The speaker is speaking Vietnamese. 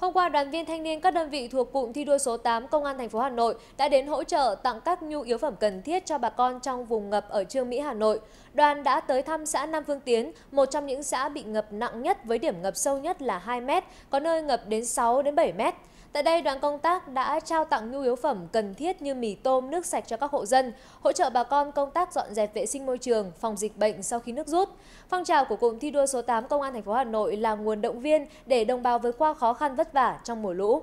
Hôm qua, đoàn viên thanh niên các đơn vị thuộc cụm thi đua số 8 Công an thành phố Hà Nội đã đến hỗ trợ tặng các nhu yếu phẩm cần thiết cho bà con trong vùng ngập ở Trương Mỹ, Hà Nội. Đoàn đã tới thăm xã Nam Phương Tiến, một trong những xã bị ngập nặng nhất với điểm ngập sâu nhất là 2 m, có nơi ngập đến 6 đến 7 m. Tại đây, đoàn công tác đã trao tặng nhu yếu phẩm cần thiết như mì tôm, nước sạch cho các hộ dân, hỗ trợ bà con công tác dọn dẹp vệ sinh môi trường, phòng dịch bệnh sau khi nước rút. Phong trào của cụm thi đua số 8 Công an thành phố Hà Nội là nguồn động viên để đồng bào vượt qua khó khăn vất vất vả trong mùa lũ